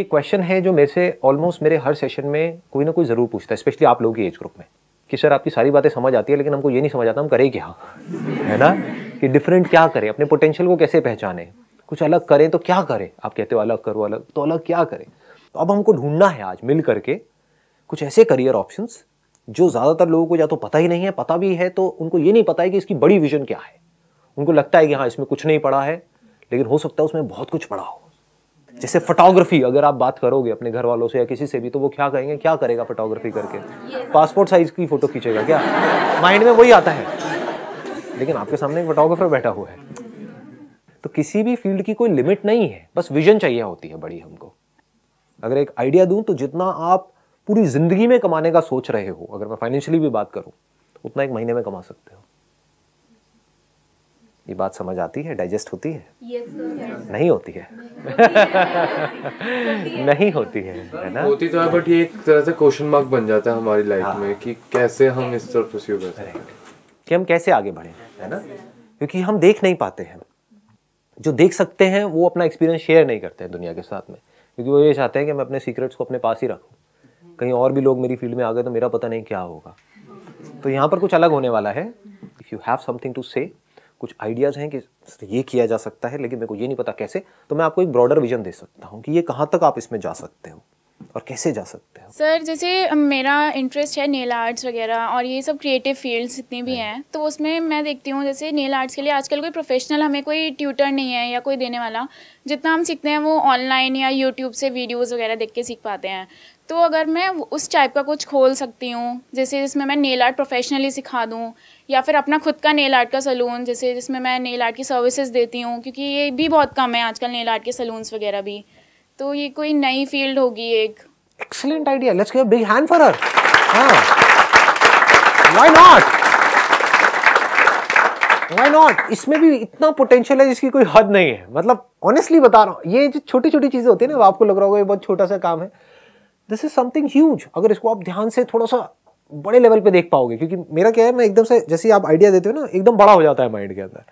ये क्वेश्चन है जो मेरे से ऑलमोस्ट मेरे हर सेशन में कोई ना कोई ज़रूर पूछता है स्पेशली आप लोगों की एज ग्रुप में कि सर आपकी सारी बातें समझ आती है लेकिन हमको ये नहीं समझ आता हम करें क्या है ना कि डिफरेंट क्या करें अपने पोटेंशियल को कैसे पहचाने कुछ अलग करें तो क्या करें आप कहते हो अलग करो अलग तो अलग क्या करें तो अब हमको ढूंढना है आज मिल करके कुछ ऐसे करियर ऑप्शंस जो ज़्यादातर लोगों को या तो पता ही नहीं है पता भी है तो उनको ये नहीं पता है कि इसकी बड़ी विजन क्या है उनको लगता है कि हाँ इसमें कुछ नहीं पड़ा है लेकिन हो सकता है उसमें बहुत कुछ पड़ा हो जैसे फोटोग्राफी अगर आप बात करोगे अपने घर वालों से या किसी से भी तो वो क्या कहेंगे क्या करेगा फोटोग्राफी करके पासपोर्ट साइज की फ़ोटो खींचेगा क्या माइंड में वही आता है लेकिन आपके सामने एक फोटोग्राफर बैठा हुआ है तो किसी भी फील्ड की कोई लिमिट नहीं है बस विजन चाहिए होती है बड़ी हमको अगर एक आइडिया दूं तो जितना आप पूरी ज़िंदगी में कमाने का सोच रहे हो अगर मैं फाइनेंशियली भी बात करूँ उतना एक महीने में कमा सकते हो ये बात समझ आती है डाइजेस्ट होती है नहीं होती है नहीं होती है है ना होती तो है बट ये एक तरह से क्वेश्चन मार्क बन जाता है हमारी लाइफ हाँ। में कि कैसे हम इस तरफ परस्यू कर सकते कि हम कैसे आगे बढ़े है ना क्योंकि हम देख नहीं पाते हैं जो देख सकते हैं वो अपना एक्सपीरियंस शेयर नहीं करते हैं दुनिया के साथ में क्योंकि वो ये चाहते हैं कि मैं अपने सीक्रेट्स को अपने पास ही रखूँ कहीं और भी लोग मेरी फील्ड में आ गए तो मेरा पता नहीं क्या होगा तो यहाँ पर कुछ अलग होने वाला है if you have something to say कुछ आइडियाज़ हैं कि ये किया जा सकता है लेकिन मेरे को ये नहीं पता कैसे तो मैं आपको एक ब्रॉडर विजन दे सकता हूँ कि ये कहाँ तक आप इसमें जा सकते हो और कैसे जा सकते हो सर जैसे मेरा इंटरेस्ट है नेल आर्ट्स वगैरह और ये सब क्रिएटिव फील्ड्स जितनी भी हैं तो उसमें मैं देखती हूँ जैसे नेल आर्ट्स के लिए आजकल कोई प्रोफेशनल हमें कोई ट्यूटर नहीं है या कोई देने वाला जितना हम सीखते हैं वो ऑनलाइन या यूट्यूब से वीडियोज़ वगैरह देख के सीख पाते हैं तो अगर मैं उस टाइप का कुछ खोल सकती हूँ जैसे जिसमें मैं नेल आर्ट प्रोफेशनली सिखा दूँ या फिर अपना खुद का नेल आर्ट का सलून जैसे जिसमें मैं नेल आर्ट की सर्विसेज देती हूँ क्योंकि ये भी बहुत कम है आजकल नेल आर्ट के सलून्स वगैरह भी तो ये कोई नई फील्ड होगी एक excellent idea let's give big hand for her why not why not इसमें भी इतना पोटेंशियल है जिसकी कोई हद नहीं है मतलब ऑनेस्टली बता रहा हूँ ये जो छोटी छोटी चीज़ें होती है ना आपको लग रहा होगा ये बहुत छोटा सा काम है दिस इज समथिंग ह्यूज अगर इसको आप ध्यान से थोड़ा सा बड़े लेवल पे देख पाओगे क्योंकि मेरा क्या है मैं एकदम से जैसे आप आइडिया देते हो ना एकदम बड़ा हो जाता है माइंड के अंदर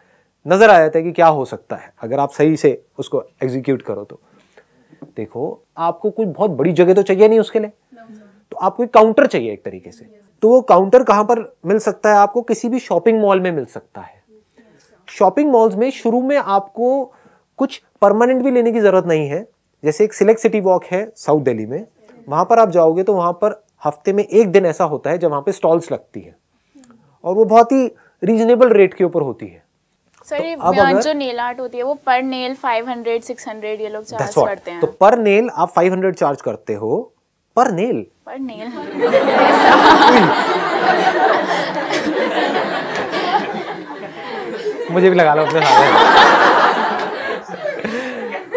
नज़र आ जाता है कि क्या हो सकता है अगर आप सही से उसको एग्जीक्यूट करो तो देखो आपको कोई बहुत बड़ी जगह तो चाहिए नहीं उसके लिए तो आपको एक काउंटर चाहिए एक तरीके से तो वो काउंटर कहाँ पर मिल सकता है आपको किसी भी शॉपिंग मॉल में मिल सकता है शॉपिंग मॉल्स में शुरू में आपको कुछ परमानेंट भी लेने की ज़रूरत नहीं है जैसे एक सिलेक्ट सिटी वॉक है साउथ दिल्ली में वहाँ पर आप जाओगे तो वहाँ पर हफ्ते में एक दिन ऐसा होता है जब वहाँ पे स्टॉल्स लगती है और वो बहुत ही रीजनेबल रेट के ऊपर होती तो है तो पर नेल चार्ज करते आप 500 चार्ज करते हो पर नेल पर नेल मुझे भी लगा लो अपने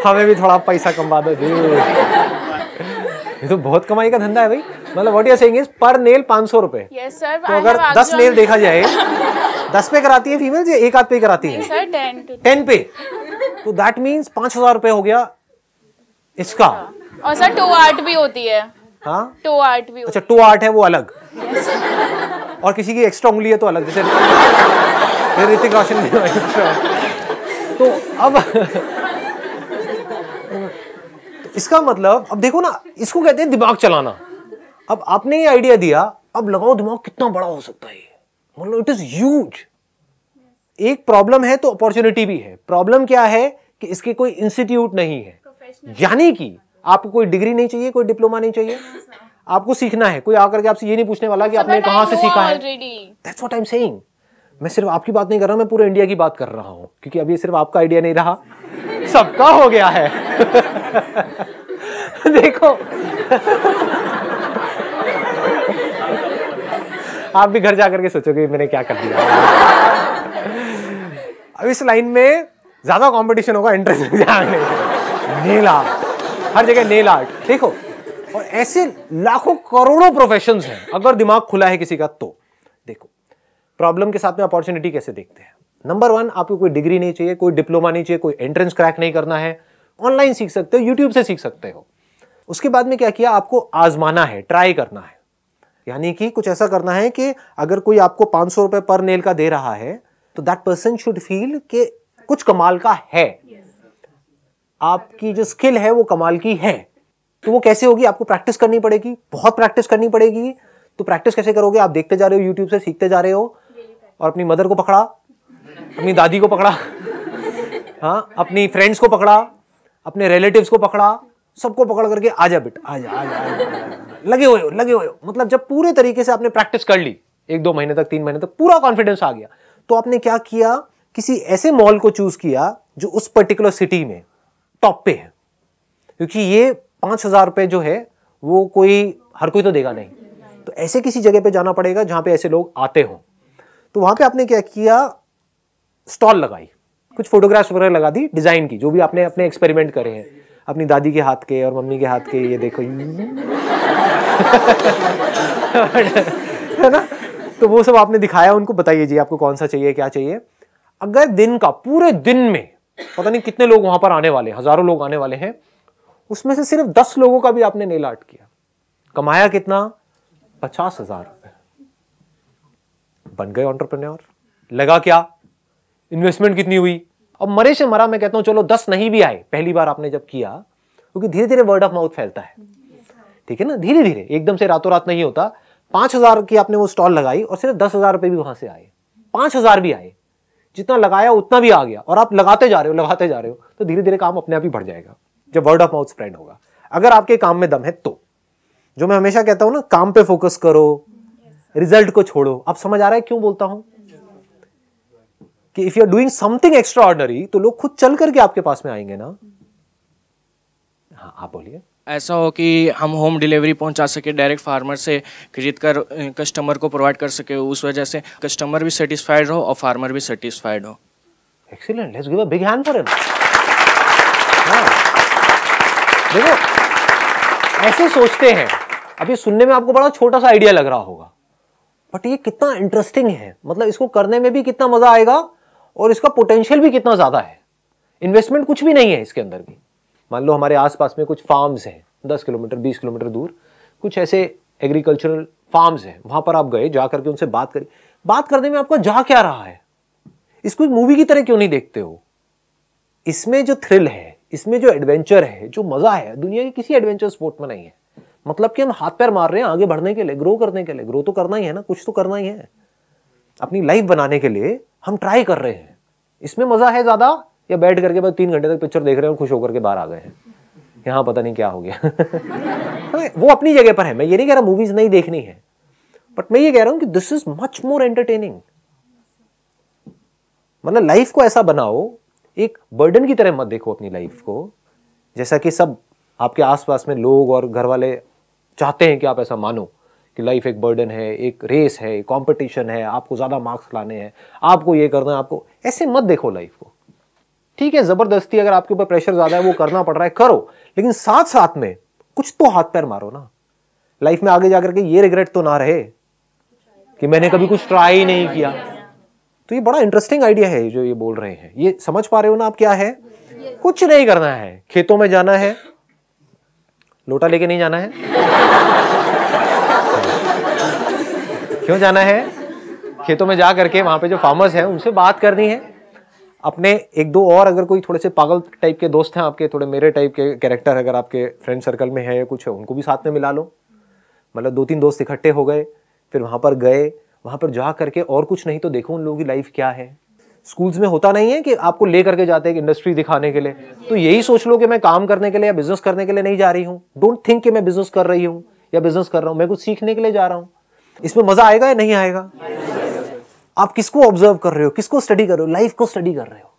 हमें भी थोड़ा पैसा कमवा दो जी ये तो बहुत कमाई का धंधा है भाई मतलब what you saying is per nail पाँच सौ रुपए तो अगर दस नेल देखा जाए दस पे कराती है फीमेल या एक आध पे कराती है टेन पे तो दैट मीन्स पाँच हजार रुपए हो गया इसका हाँ। और सर टू आर्ट भी होती है हाँ टू आर्ट भी अच्छा टू आर्ट है वो अलग और किसी की एक्स्ट्रा उंगली है तो अलग जैसे ऋतिक रोशन अच्छा। तो अब इसका मतलब अब देखो ना इसको कहते हैं दिमाग चलाना अब आपने ये आइडिया दिया अब लगाओ दिमाग कितना बड़ा हो सकता है मतलब इट इज ह्यूज एक प्रॉब्लम है तो अपॉर्चुनिटी भी है प्रॉब्लम क्या है कि इसके कोई इंस्टीट्यूट नहीं है यानी कि आपको कोई डिग्री नहीं चाहिए कोई डिप्लोमा नहीं चाहिए हाँ, आपको सीखना है कोई आकर के आपसे ये नहीं पूछने वाला कि आपने कहां से सीखा है that's what I am saying मैं सिर्फ आपकी बात नहीं कर रहा मैं पूरे इंडिया की बात कर रहा हूँ क्योंकि अब ये सिर्फ आपका आइडिया नहीं रहा सबका हो गया है देखो आप भी घर जाकर के सोचोगे मैंने क्या कर दिया अब इस लाइन में ज्यादा कंपटीशन होगा इंटरेस्ट नेल आर्ट हर जगह नेल आर्ट देखो और ऐसे लाखों करोड़ों प्रोफेशन हैं अगर दिमाग खुला है किसी का तो देखो प्रॉब्लम के साथ में अपॉर्चुनिटी कैसे देखते हैं नंबर वन आपको कोई डिग्री नहीं चाहिए कोई डिप्लोमा नहीं चाहिए कोई एंट्रेंस क्रैक नहीं करना है ऑनलाइन सीख सकते हो यूट्यूब से सीख सकते हो उसके बाद में क्या किया आपको आजमाना है ट्राई करना है यानी कि कुछ ऐसा करना है कि अगर कोई आपको पाँच सौ रुपये पर नेल का दे रहा है तो दैट पर्सन शुड फील के कुछ कमाल का है आपकी जो स्किल है वो कमाल की है तो वो कैसे होगी आपको प्रैक्टिस करनी पड़ेगी बहुत प्रैक्टिस करनी पड़ेगी तो प्रैक्टिस कैसे करोगे आप देखते जा रहे हो यूट्यूब से सीखते जा रहे हो और अपनी मदर को पकड़ा अपनी दादी को पकड़ा हाँ अपनी फ्रेंड्स को पकड़ा अपने रिलेटिव्स को पकड़ा सबको पकड़ करके जा बेटा आजा आजा, आजा, लगे हुए लगे हुए मतलब जब पूरे तरीके से आपने प्रैक्टिस कर ली एक दो महीने तक तीन महीने तक पूरा कॉन्फिडेंस आ गया तो आपने क्या किया किसी ऐसे मॉल को चूज किया जो उस पर्टिकुलर सिटी में टॉप पे है क्योंकि ये पांच हजार रुपये जो है वो कोई हर कोई तो देगा नहीं तो ऐसे किसी जगह पे जाना पड़ेगा जहाँ पे ऐसे लोग आते हों तो वहां पे आपने क्या किया स्टॉल लगाई कुछ फोटोग्राफ्स वगैरह लगा दी डिज़ाइन की जो भी आपने अपने एक्सपेरिमेंट करे हैं अपनी दादी के हाथ के और मम्मी के हाथ के ये देखो है ना तो वो सब आपने दिखाया उनको बताइए जी आपको कौन सा चाहिए क्या चाहिए अगर दिन का पूरे दिन में पता नहीं कितने लोग वहां पर आने वाले हजारों लोग आने वाले हैं उसमें से सिर्फ दस लोगों का भी आपने नेल आर्ट किया कमाया कितना पचास हजार रुपए बन गए ऑन्टरप्रन्योर लगा क्या इन्वेस्टमेंट कितनी हुई अब मरे से मरा मैं कहता हूँ चलो दस नहीं भी आए पहली बार आपने जब किया क्योंकि धीरे धीरे वर्ड ऑफ माउथ फैलता है ठीक है ना धीरे धीरे एकदम से रातों रात नहीं होता पाँच हज़ार की आपने वो स्टॉल लगाई और सिर्फ दस हज़ार रुपये भी वहाँ से आए पाँच हज़ार भी आए जितना लगाया उतना भी आ गया और आप लगाते जा रहे हो लगाते जा रहे हो तो धीरे धीरे काम अपने आप ही बढ़ जाएगा जब वर्ड ऑफ माउथ स्प्रेड होगा अगर आपके काम में दम है तो जो मैं हमेशा कहता हूँ ना काम पे फोकस करो रिजल्ट को छोड़ो आप समझ आ रहा है क्यों बोलता हूँ कि if you are doing something extraordinary तो लोग खुद चल करके आपके पास में आएंगे ना हाँ आप बोलिए ऐसा हो कि हम होम डिलीवरी पहुंचा सके डायरेक्ट फार्मर से खरीद कर कस्टमर को प्रोवाइड कर सके उस वजह से कस्टमर भी सेटिस्फाइड हो और फार्मर भी सेटिस्फाइड हो excellent let's give a big hand for him देखो ऐसे सोचते हैं अब ये सुनने में आपको बड़ा छोटा सा आइडिया लग रहा होगा बट ये कितना इंटरेस्टिंग है मतलब इसको करने में भी कितना मजा आएगा और इसका पोटेंशियल भी कितना ज़्यादा है इन्वेस्टमेंट कुछ भी नहीं है इसके अंदर भी मान लो हमारे आसपास में कुछ फार्म्स हैं दस किलोमीटर बीस किलोमीटर दूर कुछ ऐसे एग्रीकल्चरल फार्म्स हैं वहां पर आप गए जा करके उनसे बात करी बात करने में आपका जा क्या रहा है इसको मूवी की तरह क्यों नहीं देखते हो इसमें जो थ्रिल है इसमें जो एडवेंचर है जो मज़ा है दुनिया के किसी एडवेंचर स्पोर्ट में नहीं है मतलब कि हम हाथ पैर मार रहे हैं आगे बढ़ने के लिए ग्रो करने के लिए ग्रो तो करना ही है ना कुछ तो करना ही है अपनी लाइफ बनाने के लिए हम ट्राई कर रहे हैं इसमें मज़ा है ज़्यादा या बैठ करके बस तीन घंटे तक पिक्चर देख रहे हैं और खुश होकर के बाहर आ गए हैं यहाँ पता नहीं क्या हो गया वो अपनी जगह पर है मैं ये नहीं कह रहा मूवीज नहीं देखनी है बट मैं ये कह रहा हूं कि this is much more entertaining मतलब लाइफ को ऐसा बनाओ एक बर्डन की तरह मत देखो अपनी लाइफ को जैसा कि सब आपके आसपास में लोग और घर वाले चाहते हैं कि आप ऐसा मानो कि लाइफ एक बर्डन है एक रेस है एक कॉम्पिटिशन है आपको ज़्यादा मार्क्स लाने हैं आपको ये करना है आपको ऐसे मत देखो लाइफ को ठीक है ज़बरदस्ती अगर आपके ऊपर प्रेशर ज़्यादा है वो करना पड़ रहा है करो लेकिन साथ साथ में कुछ तो हाथ पैर मारो ना लाइफ में आगे जाकर के ये रिग्रेट तो ना रहे कि मैंने कभी कुछ ट्राई नहीं किया तो ये बड़ा इंटरेस्टिंग आइडिया है जो ये बोल रहे हैं ये समझ पा रहे हो ना आप क्या है कुछ नहीं करना है खेतों में जाना है लोटा लेके नहीं जाना है क्यों जाना है खेतों में जा करके वहाँ पे जो फार्मर्स हैं उनसे बात करनी है अपने एक दो और अगर कोई थोड़े से पागल टाइप के दोस्त हैं आपके थोड़े मेरे टाइप के कैरेक्टर अगर आपके फ्रेंड सर्कल में है या कुछ है उनको भी साथ में मिला लो मतलब दो तीन दोस्त इकट्ठे हो गए फिर वहाँ पर गए वहाँ पर जा करके और कुछ नहीं तो देखो उन लोगों की लाइफ क्या है स्कूल्स में होता नहीं है कि आपको ले करके जाते हैं इंडस्ट्री दिखाने के लिए तो यही सोच लो कि मैं काम करने के लिए या बिजनेस करने के लिए नहीं जा रही हूँ डोंट थिंक कि मैं बिजनेस कर रही हूँ या बिजनेस कर रहा हूँ मैं कुछ सीखने के लिए जा रहा हूँ इसमें मजा आएगा या नहीं आएगा आप किसको ऑब्जर्व कर रहे हो किसको स्टडी कर रहे हो लाइफ को स्टडी कर रहे हो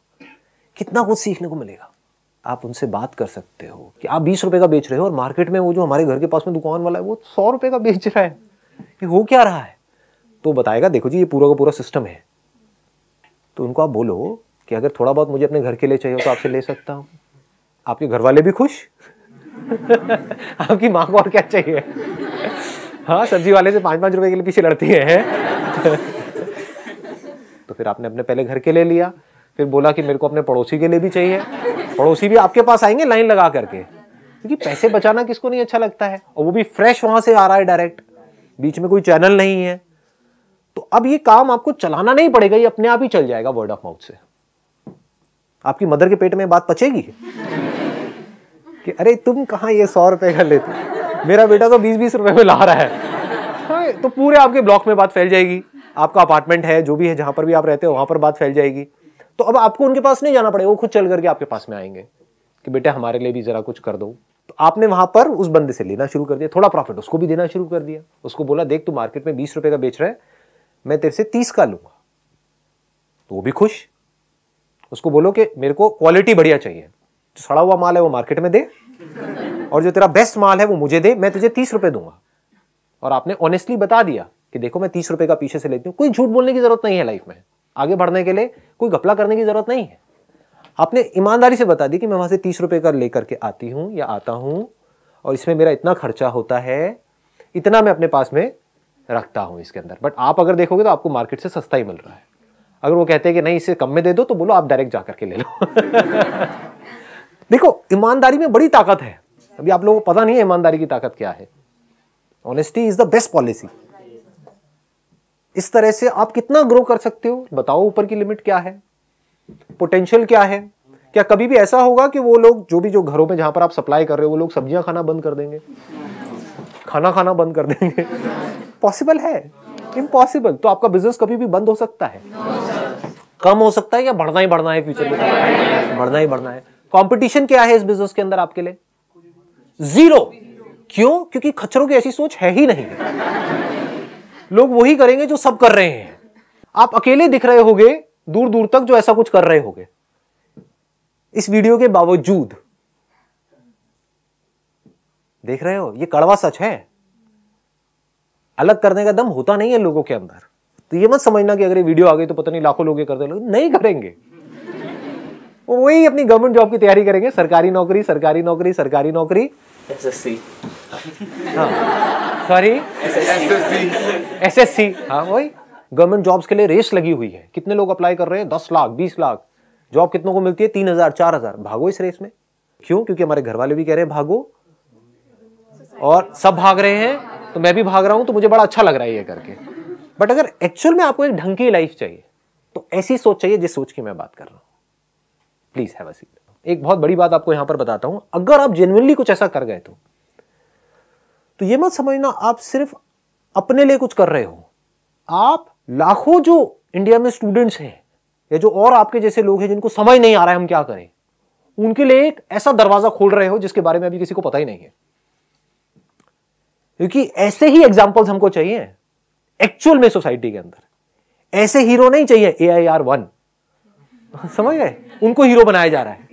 कितना कुछ सीखने को मिलेगा आप उनसे बात कर सकते हो कि आप बीस रुपए का बेच रहे हो और मार्केट में वो जो हमारे घर के पास में दुकान वाला है वो सौ रुपए का बेच रहा है ये हो क्या रहा है तो बताएगा देखो जी ये पूरा का पूरा सिस्टम है तो उनको आप बोलो कि अगर थोड़ा बहुत मुझे अपने घर के लिए चाहिए तो आपसे ले सकता हूँ आपके घर वाले भी खुश आपकी माँ को और क्या चाहिए हाँ सब्जी वाले से पाँच पाँच रुपए के लिए पीछे लड़ती है तो फिर आपने अपने पहले घर के ले लिया फिर बोला कि मेरे को अपने पड़ोसी के लिए भी चाहिए पड़ोसी भी आपके पास आएंगे लाइन लगा करके क्योंकि पैसे बचाना किसको नहीं अच्छा लगता है और वो भी फ्रेश वहां से आ रहा है डायरेक्ट बीच में कोई चैनल नहीं है तो अब ये काम आपको चलाना नहीं पड़ेगा ये अपने आप ही चल जाएगा वर्ड ऑफ माउथ से आपकी मदर के पेट में बात पचेगी कि अरे तुम कहाँ ये सौ रुपए का लेते मेरा बेटा तो बीस बीस रुपए में ला रहा है तो पूरे आपके ब्लॉक में बात फैल जाएगी आपका अपार्टमेंट है जो भी है जहां पर भी आप रहते हो वहां पर बात फैल जाएगी तो अब आपको उनके पास नहीं जाना पड़ेगा वो खुद चल करके आपके पास में आएंगे कि बेटा हमारे लिए भी जरा कुछ कर दो तो आपने वहां पर उस बंदे से लेना शुरू कर दिया थोड़ा प्रॉफिट उसको भी देना शुरू कर दिया उसको बोला देख तू मार्केट में बीस रुपए का बेच रहा है मैं तेरे से तीस का लूंगा तो वो भी खुश उसको बोलो कि मेरे को क्वालिटी बढ़िया चाहिए जो सड़ा हुआ माल है वो मार्केट में दे और जो तेरा बेस्ट माल है वो मुझे दे मैं तुझे तीस रुपए दूंगा और आपने ऑनेस्टली बता दिया कि देखो मैं तीस रुपए का पीछे से लेती हूँ कोई झूठ बोलने की जरूरत नहीं है लाइफ में आगे बढ़ने के लिए कोई घपला करने की जरूरत नहीं है आपने ईमानदारी से बता दी कि मैं वहां से तीस रुपए का लेकर के आती हूँ या आता हूँ और इसमें मेरा इतना खर्चा होता है इतना मैं अपने पास में रखता हूँ इसके अंदर बट आप अगर देखोगे तो आपको मार्केट से सस्ता ही मिल रहा है अगर वो कहते हैं कि नहीं इसे कम में दे दो तो बोलो आप डायरेक्ट जा करके ले लो देखो ईमानदारी में बड़ी ताकत है अभी आप लोगों को पता नहीं है ईमानदारी की ताकत क्या है honesty is the best policy इस तरह से आप कितना ग्रो कर सकते हो बताओ ऊपर की लिमिट क्या है पोटेंशियल क्या है क्या कभी भी ऐसा होगा कि वो लोग जो भी जो घरों में जहां पर आप सप्लाई कर रहे हो वो लोग सब्जियां खाना बंद कर देंगे खाना खाना बंद कर देंगे पॉसिबल है इम्पॉसिबल तो आपका बिजनेस कभी भी बंद हो सकता है कम हो सकता है या बढ़ना ही बढ़ना है फ्यूचर में बढ़ना ही बढ़ना है कंपटीशन क्या है इस बिजनेस के अंदर आपके लिए जीरो क्यों क्योंकि खच्चरों की ऐसी सोच है ही नहीं लोग वही करेंगे जो सब कर रहे हैं आप अकेले दिख रहे होगे दूर दूर तक जो ऐसा कुछ कर रहे होगे इस वीडियो के बावजूद देख रहे हो ये कड़वा सच है अलग करने का दम होता नहीं है लोगों के अंदर तो ये मत समझना कि अगर ये वीडियो आ गई तो पता नहीं लाखों लोग ये करते लोग नहीं करेंगे वो वही अपनी गवर्नमेंट जॉब की तैयारी करेंगे सरकारी नौकरी सरकारी नौकरी सरकारी नौकरी हाँ।, हाँ वही गवर्नमेंट जॉब्स के लिए रेस लगी हुई है कितने लोग अप्लाई कर रहे हैं दस लाख बीस लाख जॉब कितनों को मिलती है तीन हजार चार हजार भागो इस रेस में क्यों क्योंकि हमारे घर वाले भी कह रहे हैं भागो और सब भाग रहे हैं तो मैं भी भाग रहा हूं तो मुझे बड़ा अच्छा लग रहा है ये करके बट अगर एक्चुअल में आपको एक ढंग की लाइफ चाहिए तो ऐसी सोच चाहिए जिस सोच की मैं बात कर रहा हूं प्लीज हैव अ सीट एक बहुत बड़ी बात आपको यहां पर बताता हूं अगर आप जेनुअनली कुछ ऐसा कर गए तो तो ये मत समझना आप सिर्फ अपने लिए कुछ कर रहे हो आप लाखों जो इंडिया में स्टूडेंट्स हैं या जो और आपके जैसे लोग हैं जिनको समझ नहीं आ रहा है हम क्या करें उनके लिए एक ऐसा दरवाजा खोल रहे हो जिसके बारे में अभी किसी को पता ही नहीं है क्योंकि ऐसे ही एग्जाम्पल्स हमको चाहिए एक्चुअल में सोसाइटी के अंदर ऐसे हीरो नहीं चाहिए ए आई आर वन समझ गए उनको हीरो बनाया जा रहा है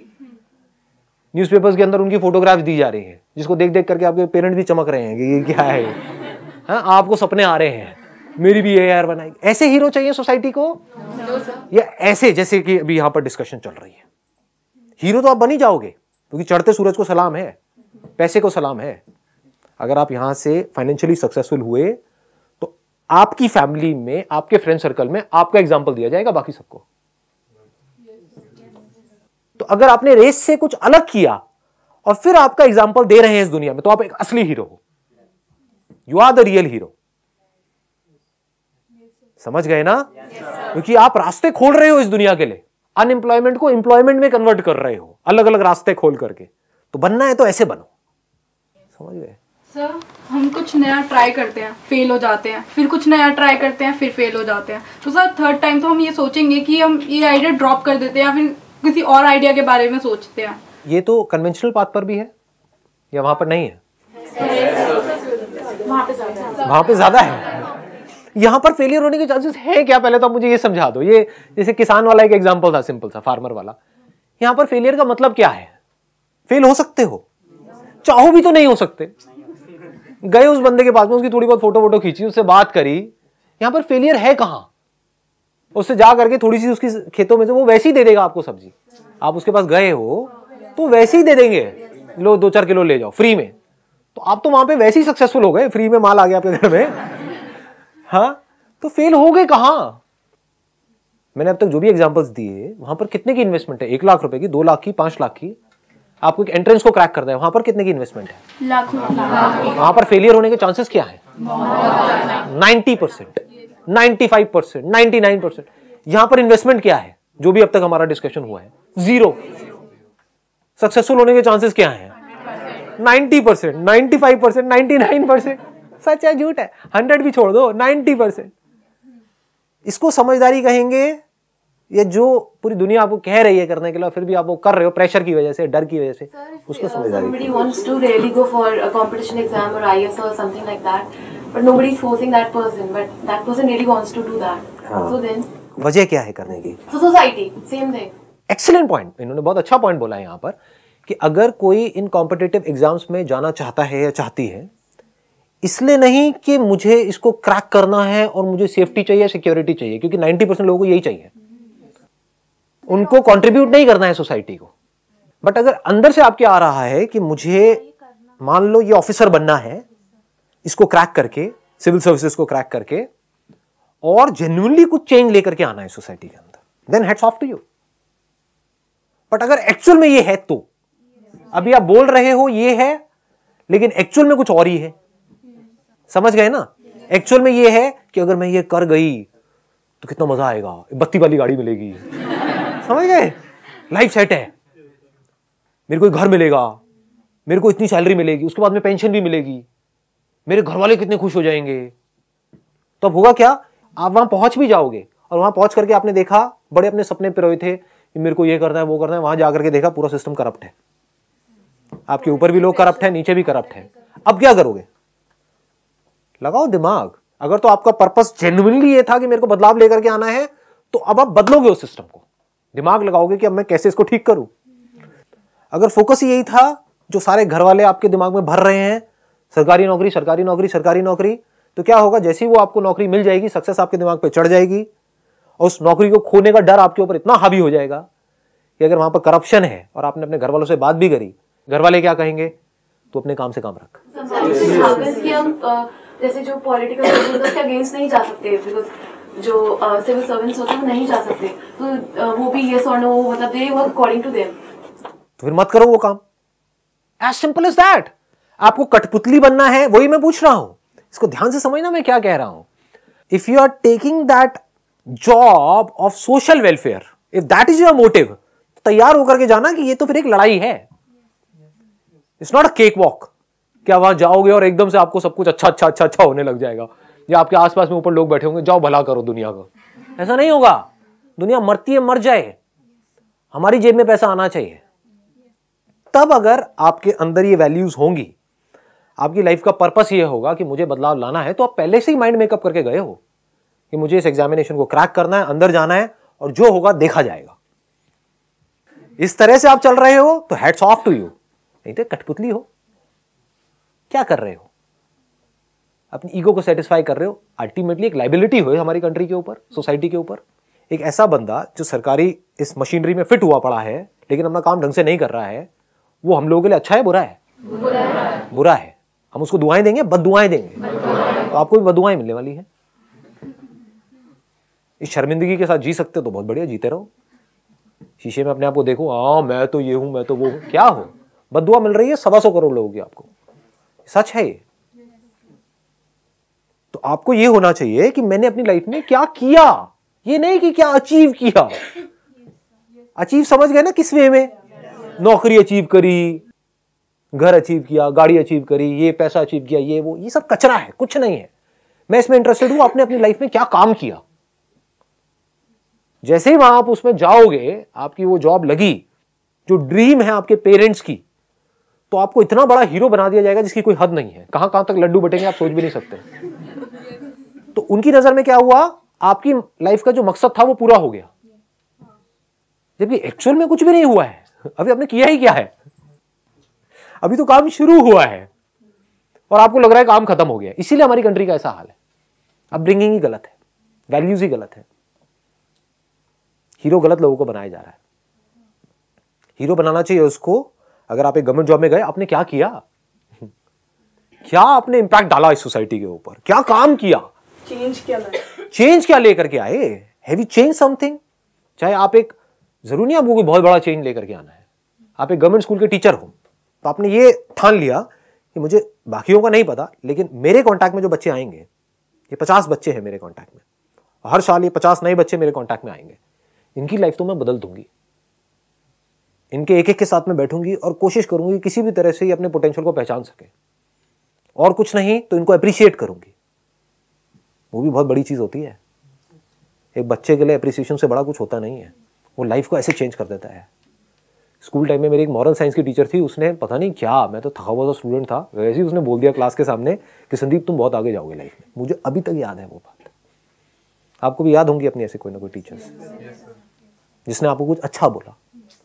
न्यूज़पेपर्स के अंदर उनकी फोटोग्राफ दी जा रही है जिसको देख देख करके आपके पेरेंट्स भी चमक रहे हैं कि ये क्या है हाँ आपको सपने आ रहे हैं मेरी भी ए यार बनाई ऐसे हीरो चाहिए सोसाइटी को या ऐसे जैसे कि अभी यहाँ पर डिस्कशन चल रही है हीरो तो आप बन ही जाओगे क्योंकि तो चढ़ते सूरज को सलाम है पैसे को सलाम है अगर आप यहाँ से फाइनेंशियली सक्सेसफुल हुए तो आपकी फैमिली में आपके फ्रेंड सर्कल में आपका एग्जाम्पल दिया जाएगा बाकी सबको तो अगर आपने रेस से कुछ अलग किया और फिर आपका एग्जाम्पल दे रहे हैं इस दुनिया में तो आप एक असली हीरो हो you are the real hero समझ गए ना क्योंकि yes, आप रास्ते खोल रहे हो इस दुनिया के लिए अनएम्प्लॉयमेंट को एम्प्लॉयमेंट में कन्वर्ट कर रहे हो अलग अलग रास्ते खोल करके तो बनना है तो ऐसे बनो समझ गए सर हम कुछ नया ट्राई करते हैं फेल हो जाते हैं फिर कुछ नया ट्राई करते हैं फिर फेल हो जाते हैं तो सर थर्ड टाइम तो हम ये सोचेंगे कि हम ये आइडिया ड्रॉप कर देते हैं या फिर किसी और आइडिया के बारे में सोचते हैं ये तो कन्वेंशनल पाथ पर भी है या वहाँ पर नहीं है वहाँ पे ज़्यादा है यहाँ पर फेलियर होने के चांसेस है क्या पहले तो आप मुझे ये समझा दो ये जैसे किसान वाला एक एग्जाम्पल था सिंपल सा फार्मर वाला यहाँ पर फेलियर का मतलब क्या है फेल हो सकते हो चाहो भी तो नहीं हो सकते गए उस बंदे के पास में उसकी थोड़ी बहुत फोटो वोटो खींची उससे बात करी यहाँ पर फेलियर है कहाँ उससे जा करके थोड़ी सी उसकी खेतों में से वो वैसे ही दे देगा आपको सब्जी आप उसके पास गए हो तो वैसे ही दे देंगे लो दो चार किलो ले जाओ फ्री में तो आप तो वहां पे वैसे ही सक्सेसफुल हो गए फ्री में माल आ गया आपके घर में हाँ तो फेल हो गए कहा मैंने अब तक जो भी एग्जाम्पल्स दिए वहां पर कितने की इन्वेस्टमेंट है एक लाख रुपए की दो लाख की पांच लाख की आपको एक एंट्रेंस को क्रैक करना है वहां पर कितने की इन्वेस्टमेंट है वहां पर फेलियर होने के चांसेस क्या है ninety percent percent ninety percent यहां पर इन्वेस्टमेंट क्या है जो भी अब तक हमारा डिस्कशन हुआ है जीरो सक्सेसफुल होने के चांसेस क्या है ninety percent ninety five percent ninety nine percent सच है झूठ है हंड्रेड भी छोड़ दो नाइन्टी परसेंट इसको समझदारी कहेंगे ये जो पूरी दुनिया आपको कह रही है करने के लिए फिर भी आप वो कर रहे हो प्रेशर की वजह से डर की वजह से उसको समझ आ uh, रही wants हाँ। वजह क्या है करने की so पॉइंट इन्होंने बहुत अच्छा पॉइंट बोला है यहाँ पर कि अगर कोई इन कॉम्पिटेटिव एग्जाम्स में जाना चाहता है या चाहती है इसलिए नहीं कि मुझे इसको क्रैक करना है और मुझे सेफ्टी चाहिए सिक्योरिटी चाहिए क्योंकि 90 परसेंट लोगों को यही चाहिए उनको कंट्रीब्यूट नहीं करना है सोसाइटी को बट अगर अंदर से आपके आ रहा है कि मुझे मान लो ये ऑफिसर बनना है इसको क्रैक करके सिविल सर्विसेज को क्रैक करके और जेन्यूनली कुछ चेंज लेकर के आना है सोसाइटी के अंदर then hats off to you but अगर एक्चुअल में ये है तो अभी आप बोल रहे हो ये है लेकिन एक्चुअल में कुछ और ही है समझ गए ना एक्चुअल में ये है कि अगर मैं ये कर गई तो कितना मजा आएगा बत्ती वाली गाड़ी मिलेगी समझ गए लाइफ सेट है मेरे को एक घर मिलेगा मेरे को इतनी सैलरी मिलेगी उसके बाद में पेंशन भी मिलेगी मेरे घर वाले कितने खुश हो जाएंगे तो अब होगा क्या आप वहां पहुंच भी जाओगे और वहां पहुंच करके आपने देखा बड़े अपने सपने पिरोए थे कि मेरे को ये करना है वो करना है वहां जाकर के देखा पूरा सिस्टम करप्ट है आपके ऊपर भी लोग करप्ट है नीचे भी करप्ट है अब क्या करोगे लगाओ दिमाग अगर तो आपका पर्पस जेन्युनली ये था कि मेरे को बदलाव लेकर के आना है तो अब आप बदलोगे उस सिस्टम को दिमाग लगाओगे कि अब मैं कैसे इसको ठीक करूं अगर फोकस यही था जो सारे घर वाले आपके दिमाग में भर रहे हैं सरकारी नौकरी सरकारी नौकरी सरकारी नौकरी तो क्या होगा जैसे ही वो आपको नौकरी मिल जाएगी सक्सेस आपके दिमाग पर चढ़ जाएगी और उस नौकरी को खोने का डर आपके ऊपर इतना हावी हो जाएगा कि अगर वहां पर करप्शन है और आपने अपने घर वालों से बात भी करी घर वाले क्या कहेंगे तो अपने काम से काम रख जैसे जो पॉलिटिकल अगेंस्ट नहीं जा सकते बिकॉज जो सिविल सर्वेंट्स होते हैं वो नहीं जा सकते तो वो भी ये और वो मतलब they work according to them तो फिर मत करो वो काम एज सिंपल इज दैट आपको कठपुतली बनना है वही मैं पूछ रहा हूं इसको ध्यान से समझना मैं क्या कह रहा हूं if you are taking that job of social welfare if that is your motive तैयार होकर के जाना कि ये तो फिर एक लड़ाई है it's not a cakewalk क्या वहां जाओगे और एकदम से आपको सब कुछ अच्छा अच्छा अच्छा अच्छा होने लग जाएगा या आपके आसपास में ऊपर लोग बैठे होंगे जाओ भला करो दुनिया का ऐसा नहीं होगा दुनिया मरती है मर जाए हमारी जेब में पैसा आना चाहिए तब अगर आपके अंदर ये वैल्यूज होंगी आपकी लाइफ का पर्पस ये होगा कि मुझे बदलाव लाना है तो आप पहले से ही माइंड मेकअप करके गए हो कि मुझे इस एग्जामिनेशन को क्रैक करना है अंदर जाना है और जो होगा देखा जाएगा इस तरह से आप चल रहे हो तो हेड्स ऑफ टू यू नहीं तो कठपुतली हो क्या कर रहे हो अपनी ईगो को सेटिस्फाई कर रहे हो अल्टीमेटली एक लाइबिलिटी हो हमारी कंट्री के ऊपर सोसाइटी के ऊपर एक ऐसा बंदा जो सरकारी इस मशीनरी में फिट हुआ पड़ा है लेकिन अपना काम ढंग से नहीं कर रहा है वो हम लोगों के लिए अच्छा है बुरा है बुरा है, बुरा है। हम उसको दुआएं देंगे बद दुआएं देंगे तो आपको भी बदुआएं मिलने वाली है इस शर्मिंदगी के साथ जी सकते हो तो बहुत बढ़िया जीते रहो शीशे में अपने आप को देखो हाँ मैं तो ये हूं मैं तो वो हूं क्या हो बदुआ मिल रही है सवा सौ करोड़ लोगों की आपको सच है ये आपको ये होना चाहिए कि मैंने अपनी लाइफ में क्या किया ये नहीं कि क्या अचीव किया अचीव समझ गए ना किस वे में नौकरी अचीव करी घर अचीव किया गाड़ी अचीव करी ये पैसा अचीव किया ये वो ये सब कचरा है कुछ नहीं है मैं इसमें इंटरेस्टेड हूं आपने अपनी लाइफ में क्या काम किया जैसे ही वहां आप उसमें जाओगे आपकी वो जॉब लगी जो ड्रीम है आपके पेरेंट्स की तो आपको इतना बड़ा हीरो बना दिया जाएगा जिसकी कोई हद नहीं है कहां कहां तक लड्डू बटेंगे आप सोच भी नहीं सकते तो उनकी नजर में क्या हुआ आपकी लाइफ का जो मकसद था वो पूरा हो गया जबकि एक्चुअल में कुछ भी नहीं हुआ है अभी आपने किया ही क्या है अभी तो काम शुरू हुआ है और आपको लग रहा है काम खत्म हो गया इसीलिए हमारी कंट्री का ऐसा हाल है अब ब्रिंगिंग ही गलत है वैल्यूज ही गलत है हीरो गलत लोगों को बनाया जा रहा है हीरो बनाना चाहिए उसको अगर आप एक गवर्नमेंट जॉब में गए आपने क्या किया क्या आपने इंपैक्ट डाला इस सोसाइटी के ऊपर क्या काम किया चेंज क्या चेंज क्या लेकर के आए हैव यू चेंज समथिंग चाहे आप एक जरूरी नहीं आपको बहुत बड़ा चेंज लेकर के आना है आप एक गवर्नमेंट स्कूल के टीचर हो तो आपने ये ठान लिया कि मुझे बाकियों का नहीं पता लेकिन मेरे कांटेक्ट में जो बच्चे आएंगे ये पचास बच्चे हैं मेरे कांटेक्ट में हर साल ये पचास नए बच्चे मेरे कांटेक्ट में आएंगे इनकी लाइफ तो मैं बदल दूंगी इनके एक एक के साथ में बैठूंगी और कोशिश करूंगी किसी भी तरह से ये अपने पोटेंशियल को पहचान सके और कुछ नहीं तो इनको अप्रिशिएट करूंगी वो भी बहुत बड़ी चीज़ होती है एक बच्चे के लिए अप्रिसिएशन से बड़ा कुछ होता नहीं है वो लाइफ को ऐसे चेंज कर देता है स्कूल टाइम में मेरी एक मॉरल साइंस की टीचर थी उसने पता नहीं क्या मैं तो थका हुआ था स्टूडेंट था वैसे ही उसने बोल दिया क्लास के सामने कि संदीप तुम बहुत आगे जाओगे लाइफ में मुझे अभी तक याद है वो बात आपको भी याद होंगी अपनी ऐसे कोई ना कोई टीचर्स जिसने आपको कुछ अच्छा बोला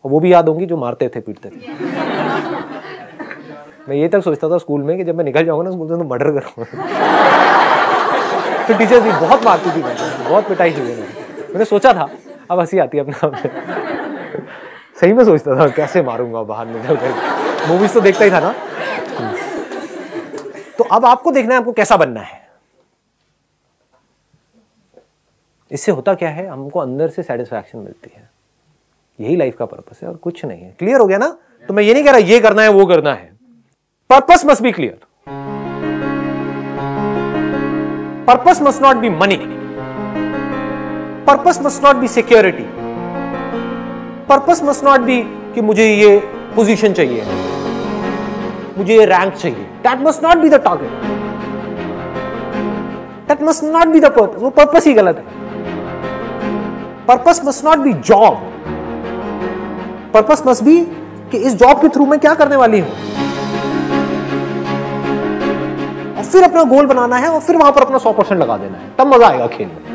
और वो भी याद होंगी जो मारते थे पीटते थे मैं ये तक सोचता था स्कूल में कि जब मैं निकल जाऊँगा ना स्कूल से तो मर्डर करूँगा तो टीचर भी बहुत मारती थी मैं बहुत पिटाई थी मैंने मैंने सोचा था अब हंसी आती है अपना सही में सोचता था कैसे मारूंगा बाहर निकल कर मूवीज तो देखता ही था ना तो अब आपको देखना है आपको कैसा बनना है इससे होता क्या है हमको अंदर से सेटिस्फैक्शन मिलती है यही लाइफ का पर्पस है और कुछ नहीं है क्लियर हो गया ना तो मैं ये नहीं कह रहा ये करना है वो करना है purpose must be clear purpose must not be money purpose must not be security purpose must not be कि मुझे ये पोजीशन चाहिए मुझे ये रैंक चाहिए that must not be the target that must not be the purpose वो purpose ही गलत है purpose must not be job purpose must be कि इस जॉब के थ्रू मैं क्या करने वाली हूं फिर अपना गोल बनाना है और फिर वहां पर अपना सौ परसेंट लगा देना है तब मजा आएगा खेल में